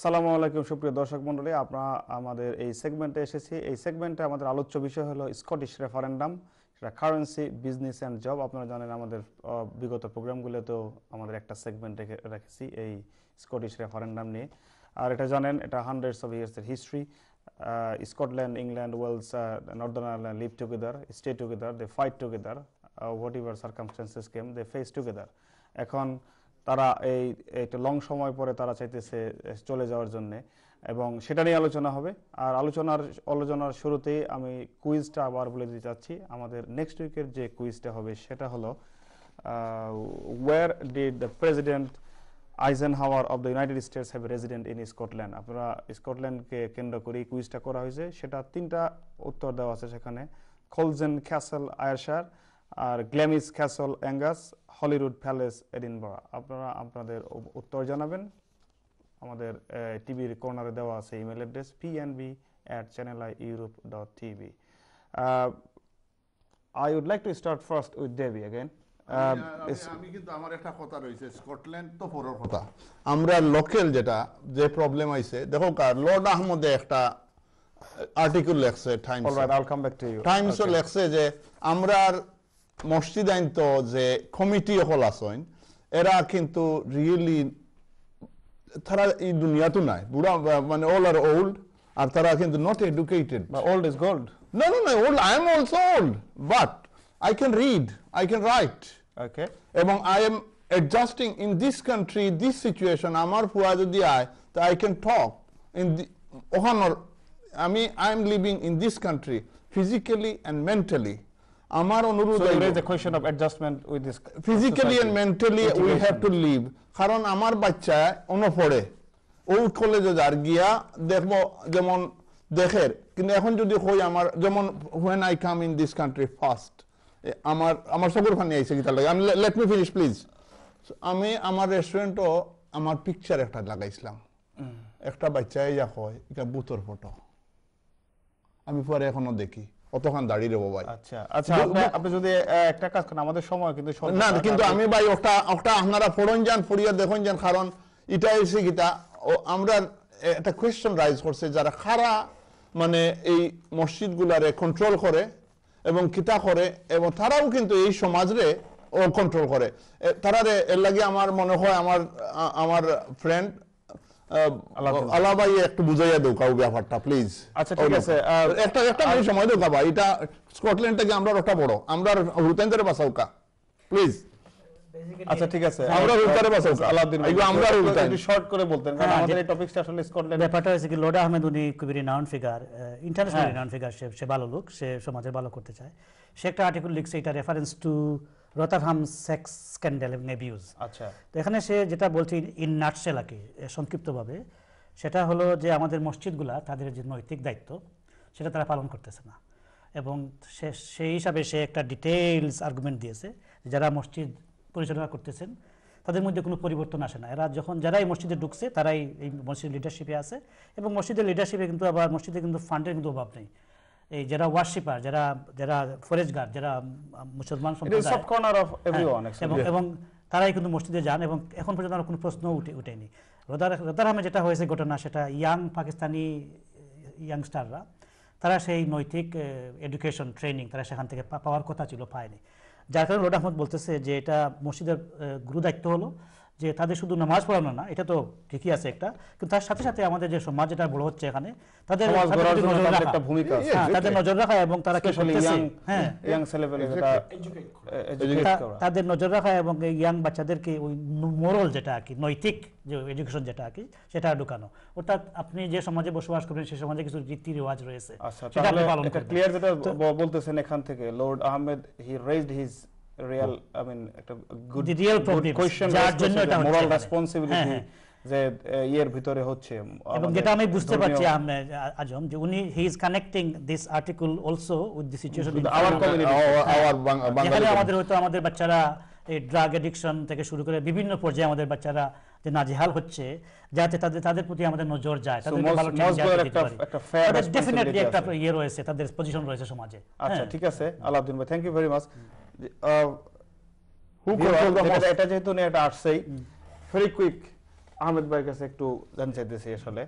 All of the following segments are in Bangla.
আসসালামু আলাইকুম সুপ্রিয় দর্শক মণ্ডলী আপনারা আমাদের এই সেগমেন্টে এসেছি এই সেগমেন্টে আমাদের আলোচ্য বিষয় হলো স্কটিশ রেফারেন্ডাম সেটা কারেন্সি বিজনেস অ্যান্ড জব আপনারা জানেন আমাদের বিগত প্রোগ্রামগুলোতেও আমাদের একটা সেগমেন্ট রেখে রেখেছি এই স্কটিশ রেফারেন্ডাম নিয়ে আর এটা জানেন এটা হান্ড্রেডস অফ ইয়ার্সের history Scotland England Wales Northern Ireland live together stay together they fight together whatever circumstances came they face together এখন তারা এই একটা লং সময় পরে তারা চাইতেছে চলে যাওয়ার জন্যে এবং সেটা নিয়ে আলোচনা হবে আর আলোচনার আলোচনার শুরুতেই আমি কুইজটা আবার বলে দিতে চাচ্ছি আমাদের নেক্সট উইকের যে কুইজটা হবে সেটা হলো where did the president Eisenhower of the United States have resident in Scotland আপনারা স্কটল্যান্ডকে কেন্দ্র করে কুইজটা করা হয়েছে সেটা তিনটা উত্তর দেওয়া আছে সেখানে খোলজেন ক্যাসল আয়ারশার আর Glamis castle Angus Holyrood palace Edinburgh আপনারা আপনাদের উত্তর জানাবেন আমাদের টিভির কর্নারে দেওয়া আছে email address PNB at channel I Europe dot TV I would like to start first with Debbie again আমি কিন্তু আমার একটা কথা রয়েছে স্কটল্যান্ড তো পরের কথা আমরা লোকেল যেটা যে প্রবলেম আইছে দেখো কার লর্ড আহমদে একটা আর্টিকেল লেখছে Times alright I will come back to you Times লেখছে যে আমরা মসজিদ তো যে কমিটি হল আছেন এরা কিন্তু রিয়েলি তারা এই দুনিয়া তো নাই বুড়া মানে অল আর ওল্ড আর তারা কিন্তু নট এডুকেটেড বা old is gold No, no, no, old I am also old but I can read I can write okay এবং I am adjusting in this country this situation আমার ফুয়া যদি আয় তো আই ক্যান টক ইন ওখানোর আমি I am living in this country physically and mentally আমার অনুরোধ question of adjustment with this physically and mentally we have to live কারণ আমার বাচ্চা পড়ে ও কলেজে যার গিয়া দেখবো যেমন দেখের কিন্তু এখন যদি হই আমার যেমন when I come in this country first আমার আমার চকুর ফানি আইছে কি লাগে আমি লেট মি ফিনিশ প্লিজ আমি আমার রেস্টুরেন্টও আমার পিকচার একটা লাগাইছিলাম একটা বাচ্চা যা হয় এটা বুতর ফটো আমি পরে এখনো দেখি কতক্ষণ দাঁড়িয়ে রেবো ভাই আচ্ছা আচ্ছা আপনি যদি একটা কাজ করেন আমাদের সময় কিন্তু না কিন্তু আমি ভাই ওটা ওটা আপনারা ফোড়ন যান ফড়িয়া দেখুন যান কারণ এটা এসে গীতা ও আমরা একটা কোয়েশ্চেন রাইজ করছে যারা খারা মানে এই মসজিদ মসজিদগুলারে কন্ট্রোল করে এবং কিতা করে এবং তারাও কিন্তু এই সমাজরে ও কন্ট্রোল করে তারা এর লাগে আমার মনে হয় আমার আমার ফ্রেন্ড ভাই একটু বুঝাইয়া দাও কাউ ব্যাপারটা প্লিজ আচ্ছা ঠিক আছে একটা একটা সময় দাও এটা আমরা বড় আমরা হুতেন্দ্রের বাসাউকা প্লিজ আচ্ছা ঠিক আছে আমরা আমরা একটু শর্ট করে বলতেন কারণ হ্যাঁ, আমাদের এই টপিকটা আসলে স্কটল্যান্ড ব্যাপারটা কি আহমেদ উনি খুবই renowned figure international renowned figure সে সে ভালো লোক সে সমাজের ভালো করতে চায় সে একটা আর্টিকেল লিখছে এটা reference to Rotherham sex scandal এবং অ্যাবিউজ আচ্ছা তো এখানে সে যেটা বলছে ইন নাটসেল আর কি সংক্ষিপ্তভাবে সেটা হলো যে আমাদের মসজিদগুলা তাদের যে নৈতিক দায়িত্ব সেটা তারা পালন করতেছে না এবং সে সেই হিসাবে সে একটা ডিটেলস আর্গুমেন্ট দিয়েছে যারা মসজিদ পরিচালনা করতেছেন তাদের মধ্যে কোনো পরিবর্তন আসে না এরা যখন যারাই মসজিদে ঢুকছে তারাই এই মসজিদ লিডারশিপে আছে এবং মসজিদের লিডারশিপে কিন্তু আবার মসজিদে কিন্তু ফান্ডের কিন্তু অভাব নেই এই যারা ওয়ার্শিপার যারা যারা গার্ড যারা মুসলমান হ্যাঁ, এবং তারাই কিন্তু মসজিদে যান এবং এখন পর্যন্ত আর কোনো প্রশ্ন উঠে উঠেনি রোদারহামে যেটা হয়েছে ঘটনা সেটা ইয়াং পাকিস্তানি ইয়াংস্টাররা তারা সেই নৈতিক এডুকেশন ট্রেনিং তারা সেখান থেকে পাওয়ার কথা ছিল পায়নি যার কারণে রোড আহমদ বলতেছে যে এটা মসজিদের গুরু দায়িত্ব হলো যে তাদের শুধু নামাজ পড়ানো না এটা তো ঠিকই আছে একটা কিন্তু তার সাথে সাথে আমাদের যে সমাজ যেটা বড় হচ্ছে এখানে তাদের তাদের হ্যাঁ, নজর রাখা এবং তারা কি হ্যাঁ তাদের নজর রাখা এবং ইয়াং বাচ্চাদেরকে ওই মোরল যেটা আর কি নৈতিক যে এডুকেশন যেটা আর কি সেটা ঢুকানো অর্থাৎ আপনি যে সমাজে বসবাস করবেন সেই সমাজে কিছু রীতি রেওয়াজ রয়েছে আচ্ছা ক্লিয়ার যেটা বলতেছেন এখান থেকে Lord Ahmed he raised his real I mean একটা গুড রিয়েল প্রবলেম যার জন্য এটা মোরাল রেসপন্সিবিলিটি হ্যাঁ, হ্যাঁ। যে ইয়ের ভিতরে হচ্ছে এবং যেটা আমি বুঝতে পারছি আজম যে উনি he is connecting this article also with the situation our community our আমাদের হয়তো আমাদের বাচ্চারা এই ড্রাগ থেকে শুরু করে বিভিন্ন পর্যায়ে আমাদের বাচ্চারা যে নাজেহাল হচ্ছে যাতে তাদের তাদের প্রতি আমাদের নজর যায় তাদের একটা ইয়ে রয়েছে তাদের পজিশন রয়েছে সমাজে আচ্ছা হ্যাঁ। ঠিক আছে আলাউদ্দিন ভাই থ্যাংক ইউ ভেরি মাচ এটা যেহেতু আসছেই ভেরি কুইক আহমেদ ভাইয়ের কাছে একটু জানতে চাইতেছি আসলে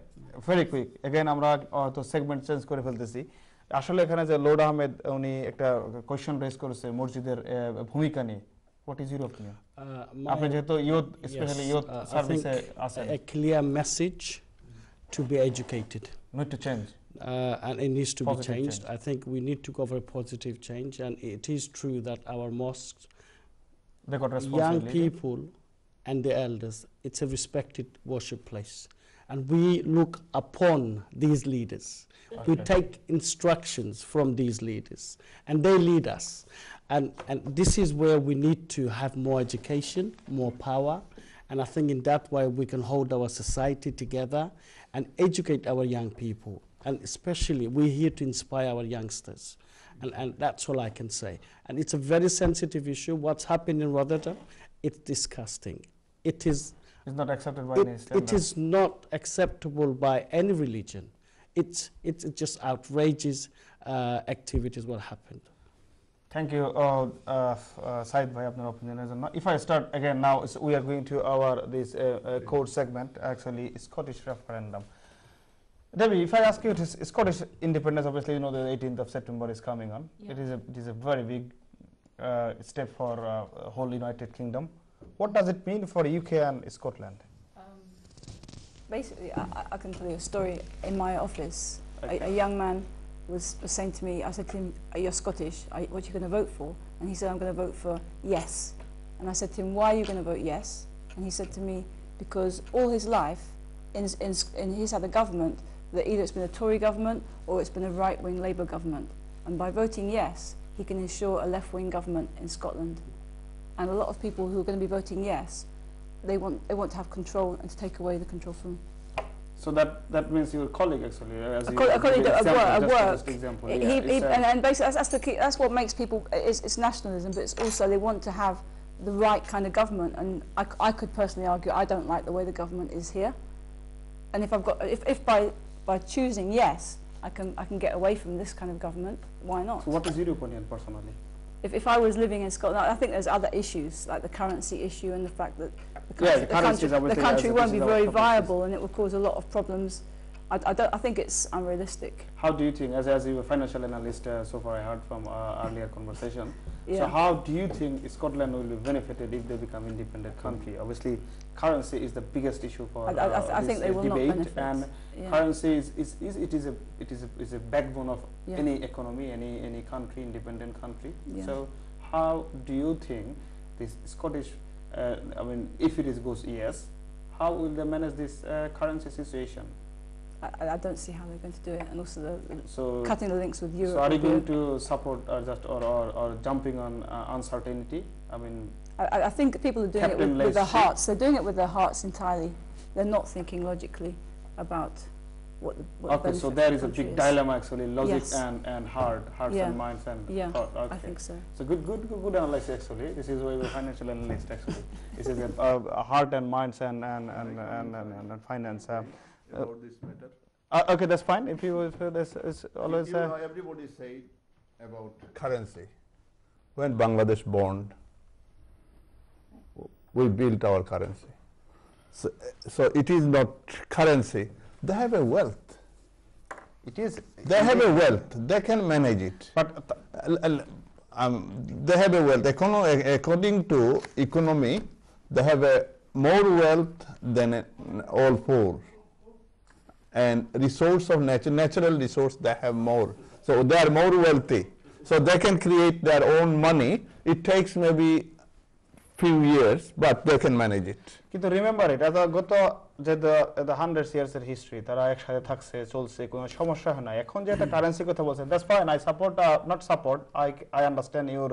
ভেরি কুইক এগেন আমরা সেগমেন্ট চেঞ্জ করে ফেলতেছি আসলে এখানে যে লোড আহমেদ উনি একটা কোয়েশ্চেন রেজ করেছে মসজিদের ভূমিকা নিয়ে হোয়াট ইজ ইউর আপনি যেহেতু ইয়ুথ স্পেশালি ইয়ুথ সার্ভিসে আছেন a clear message uh, and it needs to positive be changed. Change. I think we need to go for a positive change, and it is true that our mosques, they got young people, and the elders, it's a respected worship place, and we look upon these leaders. Okay. We take instructions from these leaders, and they lead us, and and this is where we need to have more education, more power. And I think in that way we can hold our society together and educate our young people and especially, we're here to inspire our youngsters. And, and that's all I can say. And it's a very sensitive issue. What's happened in Rotterdam, it's disgusting. It is it's not accepted by it, any standard. It is not acceptable by any religion. It's, it's just outrageous uh, activities what happened. Thank you, uh, uh, uh, Said your opinion. If I start again now, we are going to our this uh, uh, code segment, actually Scottish referendum. Debbie, if I ask you, it is Scottish independence, obviously, you know, the 18th of September is coming on. Yeah. It, is a, it is a very big uh, step for uh, whole United Kingdom. What does it mean for UK and Scotland? Um, basically, I, I, can tell you a story. In my office, okay. a, a, young man was, was, saying to me, I said to him, you're Scottish, are, what are you going to vote for? And he said, I'm going to vote for yes. And I said to him, why are you going to vote yes? And he said to me, because all his life, in, in, in he's had a government that either it's been a Tory government or it's been a right-wing Labour government. And by voting yes, he can ensure a left-wing government in Scotland. And a lot of people who are going to be voting yes, they want, they want to have control and to take away the control from So that, that means your colleague actually, as a, co a colleague at work, work. Example, yeah, he, he, uh, and, and basically that's, that's, the key, that's what makes people, it's, it's nationalism, but it's also they want to have the right kind of government. And I, I could personally argue I don't like the way the government is here. And if I've got, if, if by by choosing yes, I can, I can get away from this kind of government. Why not? So what is your opinion personally? If, if I was living in Scotland, I think there's other issues, like the currency issue and the fact that the country, yeah, the, the country, the country won't be very viable and it will cause a lot of problems I, I, don't, I think it's unrealistic. How do you think, as, as you a financial analyst, uh, so far I heard from our uh, earlier conversation, yeah. so how do you think Scotland will be benefited if they become independent country? Obviously, currency is the biggest issue for I uh, this debate, and yeah. currency is, it is a it is a, backbone of yeah. any economy, any any country, independent country. So, how do you think this Scottish, uh, I mean, if it is goes yes, how will they manage this currency situation? I, I, don't see how they're going to do it, and also the so cutting the links with Europe. So are you going to support or uh, just or, or, or jumping on uh, uncertainty? I mean, I, I, think people are doing it with, with their hearts. They're doing it with their hearts entirely. They're not thinking logically about what. The, what okay, so there is a big is. dilemma actually, logic yes. and and heart, hearts yeah. and minds and yeah. Okay. I think so. So good, good, good, good analysis actually. This is why we're financial analyst actually. this is a, heart and minds and and and and, and, and, and finance. Uh, about this matter. Uh, okay, that's fine. If you, if there's is always you, you know, uh, everybody said about currency. When Bangladesh bond, we built our currency. So, so it is not currency. They have a wealth. It is. They it have is a wealth. They can manage it. But uh, um, they have a wealth. Econo according to economy, they have a more wealth than uh, all four and resource of nature, natural resource, they have more. So they are more wealthy. So they can create their own money. It takes maybe few years, but they can manage it. কিন্তু remember it, as a গত যে the the hundreds years of history, তারা একসাথে থাকছে, চলছে, কোনো সমস্যা হয় না। এখন যে এটা currency কথা বলছেন, that's fine. I support, not support. I I understand your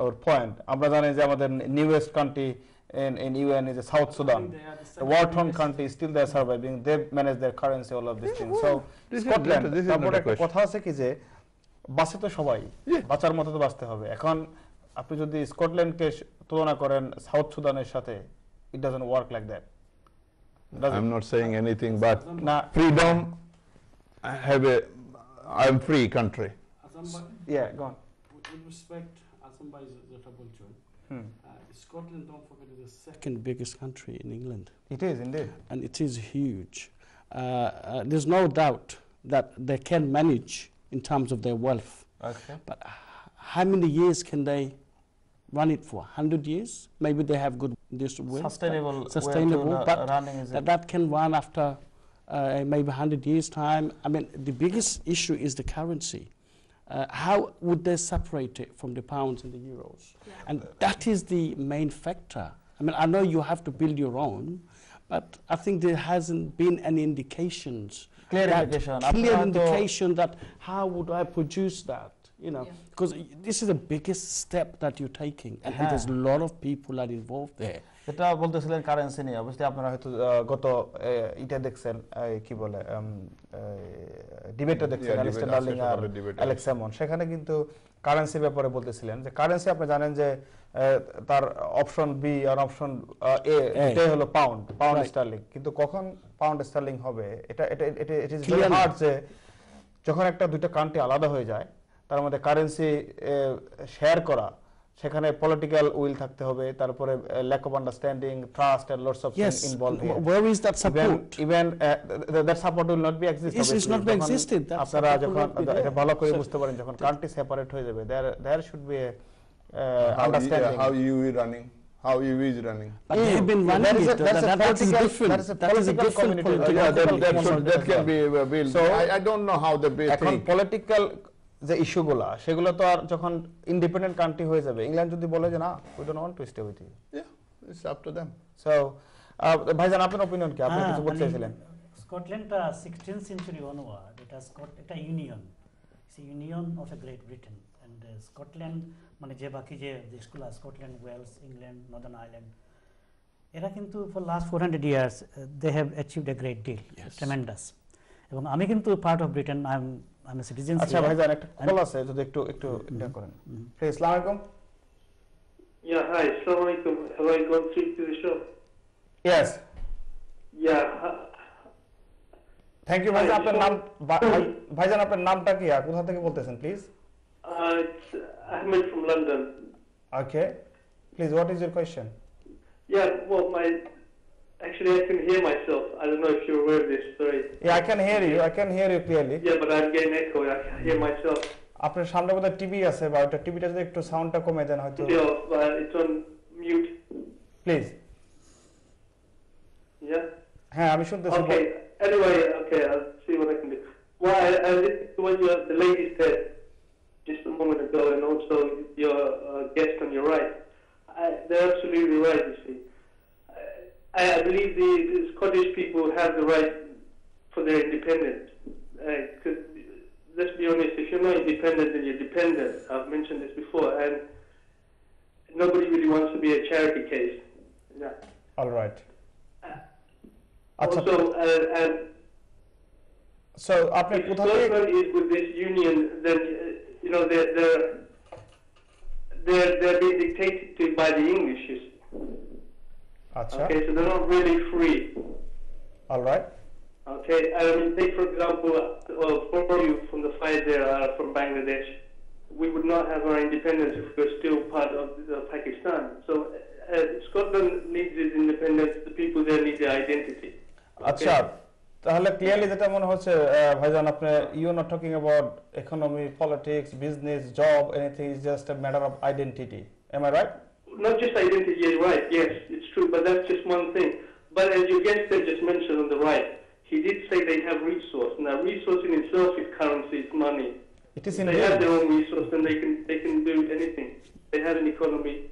our point. আমরা জানি যে আমাদের newest country in, in UN is South Sudan. The, the war-torn country still they are surviving. They manage their currency, all of these things. So Scotland, তারপরে কথা আছে কি যে বাঁচে তো সবাই বাঁচার মতো তো বাঁচতে হবে এখন আপনি যদি স্কটল্যান্ডকে তুলনা করেন সাউথ সুদানের সাথে it doesn't work like that I'm not saying anything but না freedom have a I'm free country. Yeah, go on. With respect, Azam যেটা বলছেন Scotland, don't forget, is the second biggest country in England. It is indeed. And it is huge. Uh, uh, there's no doubt that they can manage in terms of their wealth. Okay. But how many years can they run it for? 100 years? Maybe they have good this way, sustainable, sustainable, but that, that can run after uh, maybe 100 years' time. I mean, the biggest issue is the currency uh, how would they separate it from the pounds and the euros? Yeah. And that is the main factor. I mean, I know you have to build your own, but I think there hasn't been any indications. Clear indication. Clear indication that how would I produce that? You know, because yeah. this is the biggest step that you're taking, and uh -huh. there's a lot of people that involved there. এটা বলতেছিলেন কারেন্সি নিয়ে অবশ্যই আপনারা হয়তো গত এটা দেখছেন কি বলে ডিবেটটা দেখছেন অ্যালেক্সেন ডার্লিং আর অ্যালেক্সামন সেখানে কিন্তু কারেন্সির ব্যাপারে বলতেছিলেন যে কারেন্সি আপনি জানেন যে তার অপশন বি আর অপশন এ এটাই হলো পাউন্ড পাউন্ড স্টার্লিং কিন্তু কখন পাউন্ড স্টার্লিং হবে এটা এটা ইট ইজ ভেরি হার্ড যে যখন একটা দুইটা কান্ট্রি আলাদা হয়ে যায় তার মধ্যে কারেন্সি শেয়ার করা সেখানে পলিটিক্যাল উইল থাকতে হবে তারপরে lack of understanding trust and lots of things involve here is that support even that support will not be exist it is not be existed আপনারা যখন এটা ভালো করে বুঝতে পারেন যখন কান্ট্রি সেপারেট হয়ে যাবে there there should be understanding how EU is running how EU uh, is running. But yeah. they've been running it. That's, that, that's different. That is a political political Yeah, that, that, that can be uh, built. So I, I don't know how the big political যে ইস্যুগুলা সেগুলো তো আর যখন ইন্ডিপেন্ডেন্ট কান্ট্রি হয়ে যাবে ইংল্যান্ড যদি বলে যে না we don't want to stay with EU yeah it's up to them so ভাইজান আপনার অপিনিয়ন কি আপনি হ্যাঁ, কিছু বলতে মানে চাইছিলেন স্কটল্যান্ডটা 16th সেঞ্চুরি অনওয়ার্ড এটা স্কট এটা union it's union of a Great Britain and Scotland মানে যে বাকি যে দেশগুলো Scotland Wales England Northern Ireland এরা কিন্তু for last four hundred years they have achieved a great deal tremendous এবং আমি কিন্তু part of Britain I am আমি মানে সিটিজেন আচ্ছা ভাইজান একটা কল মানে আছে যদি একটু একটু এটা করেন হ্যাঁ আসসালামু আলাইকুম ইয়া হাই আসসালামু আলাইকুম have I gone through to the show yes yeah thank you ভাইজান আপনার নাম ভাইজান আপনার নামটা কি আর কোথা থেকে বলতেছেন please Ahmed from London okay please what is your question yeah well my Actually, I can hear myself. I don't know if you're aware of this. Sorry. Yeah, I can hear you. I can hear you clearly. Yeah, but I'm getting echo. I can hear myself. আপনার সামনে বোধহয় the আছে বা ওটা টিভিটা যদি একটু সাউন্ডটা কমে দেন হয়তো ইটস অন মিউট প্লিজ হ্যাঁ আমি শুনতেছি okay anyway okay I see what I can do why I listen to one you the lady said just a moment ago and also your uh, guest on your right they're absolutely right you see I, I believe the, the, Scottish people have the right for their independence. Because uh, let's be honest, if you're not independent, then you're dependent. I've mentioned this before, and nobody really wants to be a charity case. Yeah. All right. Uh, also, uh, and so আপনার কোথা is with this union then uh, you know they they they they're being dictated to by the English. Okay, so they're not really free. All right. Okay, I mean, take for example, well, uh, four of you from the side there are uh, from Bangladesh. We would not have our independence if we were still part of uh, Pakistan. So uh, Scotland needs its independence, the people there need their identity. Okay? Achha. তাহলে ক্লিয়ারলি যেটা মনে হচ্ছে uh, ভাইজান আপনি you not talking about economy politics business job anything is just a matter of identity am I right not just identity, as right, yes, it's true, but that's just one thing. But as your guest there just mentioned on the right, he did say they have resource. Now, resource in itself is currency, it's money. It is indeed. They have their own resource and they can, they can do anything. They have an economy.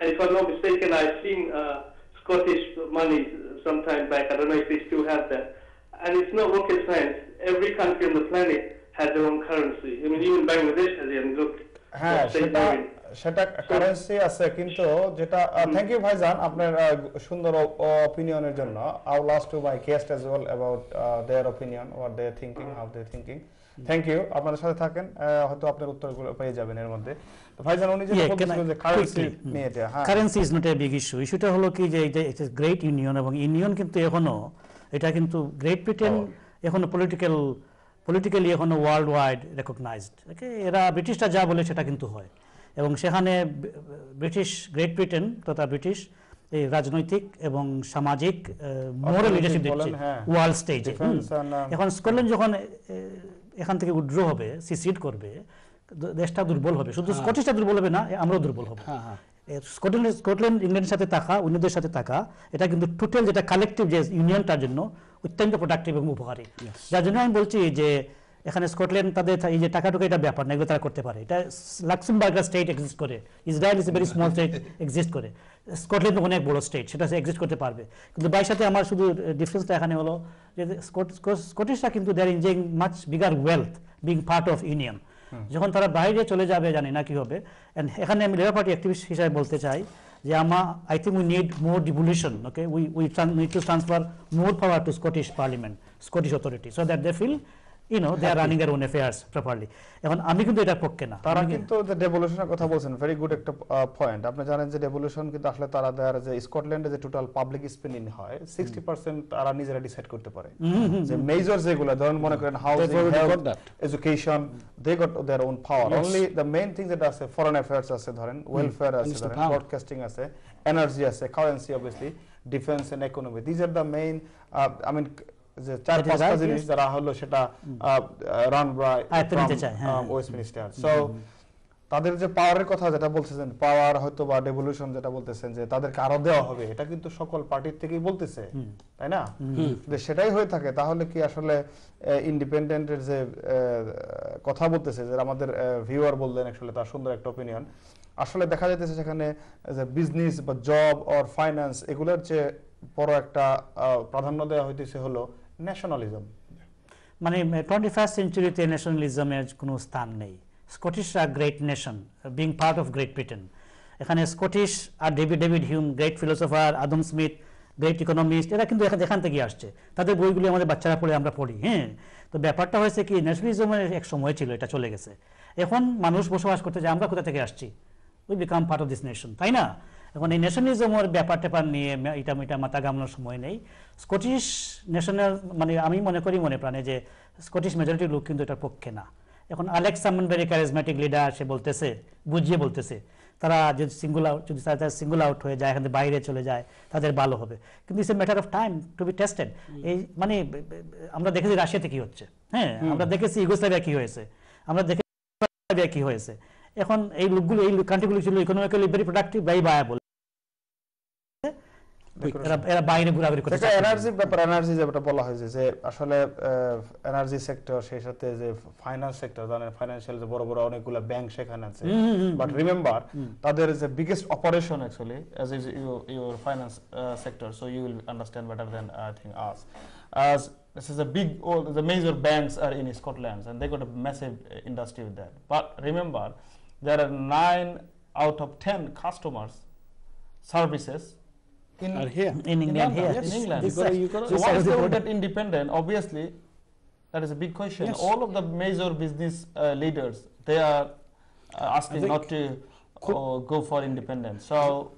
And if I'm not mistaken, I've seen uh, Scottish money some time back. I don't know if they still have that. And it's not rocket science. Every country on the planet has their own currency. I mean, even Bangladesh has their own. Look, হ্যাঁ সেটা কারেন্সি আছে কিন্তু যেটা থ্যাংক ইউ ভাইজান আপনার সুন্দর অপিনিয়নের জন্য I last to my guest as well about their opinion or their thinking how their thinking thank you আপনাদের সাথে থাকেন হয়তো আপনার উত্তরগুলো পেয়ে যাবেন এর মধ্যে ভাইজান উনি যে বলছিলেন যে কারেন্সি নিয়ে হ্যাঁ currency is not a big issue ইস্যুটা হলো কি যে এটা গ্রেট ইউনিয়ন এবং ইউনিয়ন কিন্তু এখনো এটা কিন্তু গ্রেট ব্রিটেন oh. এখনো পলিটিক্যাল পলিটিক্যালি এখনো ওয়ার্ল্ড ওয়াইড রেকগনাইজড ওকে এরা ব্রিটিশরা যা বলে সেটা কিন্তু হয় এবং সেখানে ব্রিটিশ গ্রেট ব্রিটেন তথা ব্রিটিশ এই রাজনৈতিক এবং সামাজিক মোরাল লিডারশিপ দিচ্ছে হ্যাঁ। ওয়ার্ল্ড স্টেজে um, এখন স্কটল্যান্ড যখন এখান থেকে উড্র হবে সিসিড করবে দেশটা দুর্বল হবে শুধু হ্যাঁ। স্কটিশটা দুর্বল হবে না আমরাও দুর্বল হবো হ্যাঁ, স্কটল্যান্ড স্কটল্যান্ড ইংল্যান্ডের সাথে থাকা অন্যদের সাথে থাকা এটা কিন্তু টোটাল যেটা কালেকটিভ যে ইউনিয়নটার জন্য অত্যন্ত প্রোডাক্টিভ এবং উপকারী যার জন্য আমি বলছি যে এখানে স্কটল্যান্ড তাদের এই যে টাকাটুকু এটা ব্যাপার না এগুলো তারা করতে পারে এটা লাক্সমবার্গ স্টেট এক্সিস্ট করে Israel is very small state exist করে স্কটল্যান্ড অনেক বড় স্টেট সেটা সে এক্সিস্ট করতে পারবে কিন্তু বাইর সাথে আমার শুধু ডিফারেন্সটা এখানে হলো যে স্কটিশরা কিন্তু they are enjoying much bigger wealth being part of union যখন তারা বাইরে চলে যাবে জানি না কি হবে অ্যান্ড এখানে আমি লেবার পার্টি অ্যাক্টিভিস্ট হিসাবে বলতে চাই যে আমা I think we need more devolution okay we we need to transfer more power to Scottish parliament Scottish authority so that they feel you know they are running own affairs properly এখন আমি কিন্তু পক্ষে না তারা কিন্তু যে ডেভলিউশনের কথা বলছেন ভেরি গুড একটা পয়েন্ট আপনি জানেন যে ডেভলিউশন কিন্তু আসলে তারা দেয়ার যে স্কটল্যান্ডে যে টোটাল পাবলিক স্পেন্ডিং হয় তারা নিজেরা ডিসাইড করতে পারে যে মেজর যেগুলো ধরেন মনে করেন education they got own power only the main thing যেটা আছে ফরেন অ্যাফেয়ার্স আছে ধরেন ওয়েলফেয়ার আছে ধরেন ব্রডকাস্টিং আছে এনার্জি আছে currency obviously defence and economy these are the main I mean যে চার পাঁচটা জিনিস যারা হলো সেটা রান হ্যাঁ, হ্যাঁ। তাদের যে পাওয়ারের কথা যেটা বলতেছেন পাওয়ার হয়তো বা ডেভলিউশন যেটা বলতেছেন যে তাদেরকে আরো দেওয়া হবে এটা কিন্তু সকল পার্টির থেকেই বলতেছে তাই না যে সেটাই হয়ে থাকে তাহলে কি আসলে ইন্ডিপেন্ডেন্টের যে কথা বলতেছে যে আমাদের ভিউয়ার বললেন আসলে তার সুন্দর একটা অপিনিয়ন আসলে দেখা যাইতেছে সেখানে যে বিজনেস বা জব অর ফাইন্যান্স এগুলোর যে বড় একটা প্রাধান্য দেওয়া হইতেছে হলো ন্যাশনালিজম মানে টোয়েন্টি ফার্স্ট সেঞ্চুরিতে ন্যাশনালিজমের কোনো স্থান নেই স্কটিশরা great nation being part of Great Britain এখানে স্কটিশ আর David David Hume great philosopher Adam Smith great economist এরা কিন্তু এখানে এখান থেকে আসছে তাদের বইগুলি আমাদের বাচ্চারা পড়ে আমরা পড়ি হ্যাঁ তো ব্যাপারটা হয়েছে কি ন্যাশনালিজমের এক সময় ছিল এটা চলে গেছে এখন মানুষ বসবাস করতে যায় আমরা কোথা থেকে আসছি we become part of this nation তাই না এখন এই ন্যাশনালিজমের ব্যাপার ট্যাপার নিয়ে এটা এটা মাথা গামলার সময় নেই স্কটিশ ন্যাশনাল মানে আমি মনে করি মনে প্রাণে যে স্কটিশ মেজরিটির লোক কিন্তু এটার পক্ষে না এখন আলেক্স সামনবেরি ক্যারিজম্যাটিক লিডার সে বলতেছে বুঝিয়ে বলতেছে তারা যদি সিঙ্গুল আউট যদি তারা সিঙ্গুল আউট হয়ে যায় এখান থেকে বাইরে চলে যায় তাদের ভালো হবে কিন্তু it's a matter of time to be tested এই মানে আমরা দেখেছি রাশিয়াতে কি হচ্ছে হ্যাঁ আমরা দেখেছি ইউগোস্লাভিয়া কি হয়েছে আমরা দেখেছি কি হয়েছে এখন এই লোকগুলো এই কান্ট্রিগুলো ছিল ইকোনমিক্যালি ভেরি প্রোডাক্টিভ ভাই বায়াবল এরা বাইরে ঘোরাঘুরি করে সেটা এনার্জির ব্যাপার এনার্জি যেটা বলা হয়েছে যে আসলে এনার্জি সেক্টর সেই সাথে যে ফাইন্যান্স সেক্টর জানেন ফাইন্যান্সিয়াল যে বড় big major banks in Scotland and they got a industry that. But remember, there nine out of ten customers services in here in England, yes. in England. Yes. why is the that independent? Obviously, that is a big question. Yes. All of the major business uh, leaders they are uh, asking not to uh, go for independence. So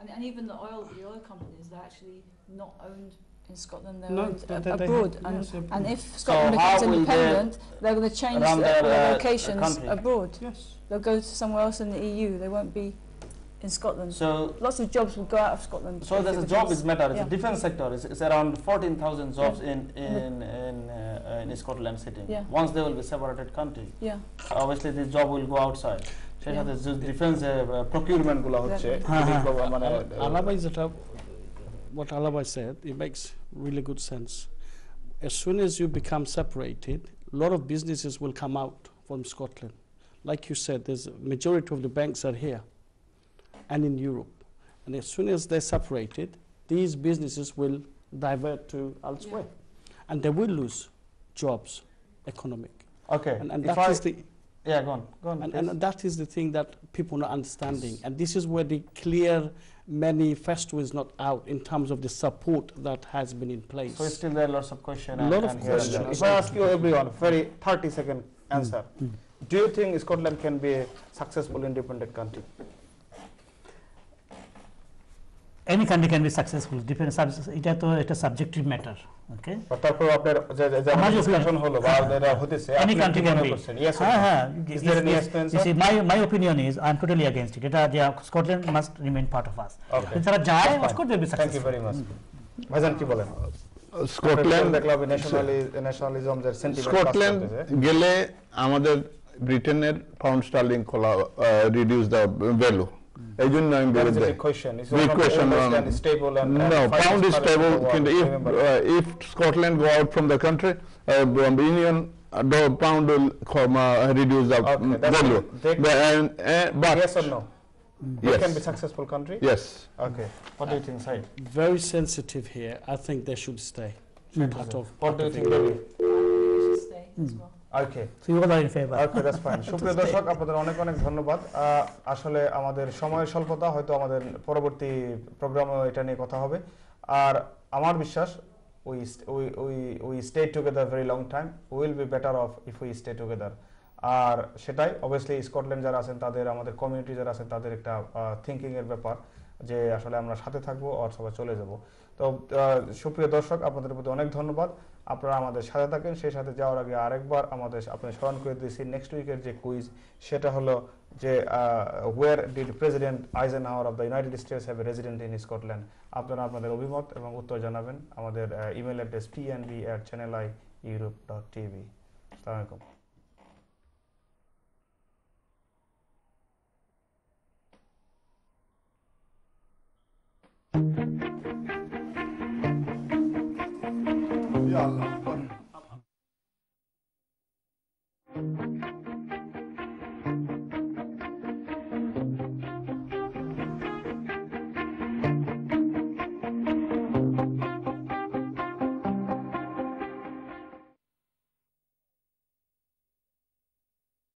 and, and, even the oil the oil companies are actually not owned. In Scotland, they're no, owned abroad, and, and, if Scotland so becomes independent, they are going to change their, their uh, locations abroad. Yes. They'll go to somewhere else in the EU. They won't be in Scotland. So lots of jobs will go out of Scotland. So there's a job is matter. It's yeah. a different sector. It's, it's around 14,000 jobs yeah. in in in, uh, in Scotland sitting. Yeah. Once they will be separated country. Yeah. Obviously, this job will go outside. সেটা যে ডিফেন্স প্রকিউরমেন্ট গুলো হচ্ছে মানে আলাবাই যেটা what Alabai said, it makes really good sense. As soon as you become separated, a lot of businesses will come out from Scotland. Like you said, there's majority of the banks are here and in Europe. And as soon as they're separated, these businesses will divert to elsewhere. Yeah. And they will lose jobs, economic. Okay. And, and that I is the yeah, go on. Go on and, and, that is the thing that people are not understanding. And this is where the clear manifesto is not out in terms of the support that has been in place. So still there are lots of questions. A lot of questions. If I ask you everyone, very 30 second hmm. answer. Mm. Do you think Scotland can be a successful independent country? Any country can be successful different এটা তো একটা সাবজেক্টিভ ম্যাটার ওকে তারপর আপনার আমার ডিসকাশন হলো বা হ্যাঁ। যেটা হতেছে এনি কান্ট্রি ক্যান বি হ্যাঁ হ্যাঁ is there any experience my my opinion is I am totally against it এটা যে Scotland must remain part of us তারা যায় of course be successful thank you very much ভাইজান কি বলেন স্কটল্যান্ড দেখলাম ন্যাশনালিজম এর সেন্টিমেন্ট স্কটল্যান্ড গেলে আমাদের ব্রিটেনের পাউন্ড স্টার্লিং খোলা রিডিউস দা ভ্যালু এই জন্য আমি It's দেই big question on, stable and, no pound is stable uh, if scotland go out from the country uh, the union uh, pound will reduce the mm, value yes or no They yes. can be successful country? Yes. Okay. What do you think, Said? Very sensitive here. I think they should stay. Should part of, what do you think, David? They should stay আর ইন দর্শক আপনাদের অনেক অনেক ধন্যবাদ আসলে আমাদের সময়ের স্বল্পতা হয়তো আমাদের পরবর্তী প্রোগ্রামে এটা নিয়ে কথা হবে আর আমার বিশ্বাস we we we we together very long time will be better off if we stay together আর সেটাই অবভিয়াসলি স্কটল্যান্ড যারা আছেন তাদের আমাদের কমিউনিটি যারা আছেন তাদের একটা থিঙ্কিংয়ের ব্যাপার যে আসলে আমরা সাথে থাকবো আর চলে যাব তো সুপ্রিয় দর্শক আপনাদের প্রতি অনেক ধন্যবাদ আপনারা আমাদের সাথে থাকেন সেই সাথে যাওয়ার আগে আরেকবার আমাদের আপনার স্মরণ করে দিয়েছি নেক্সট উইকের যে কুইজ সেটা হলো যে where did president Eisenhower of the United States have a resident in Scotland আপনারা আপনাদের অভিমত এবং উত্তর জানাবেন আমাদের email address T N B at channel I Europe dot TV আসসালামু Thank you. Yallah.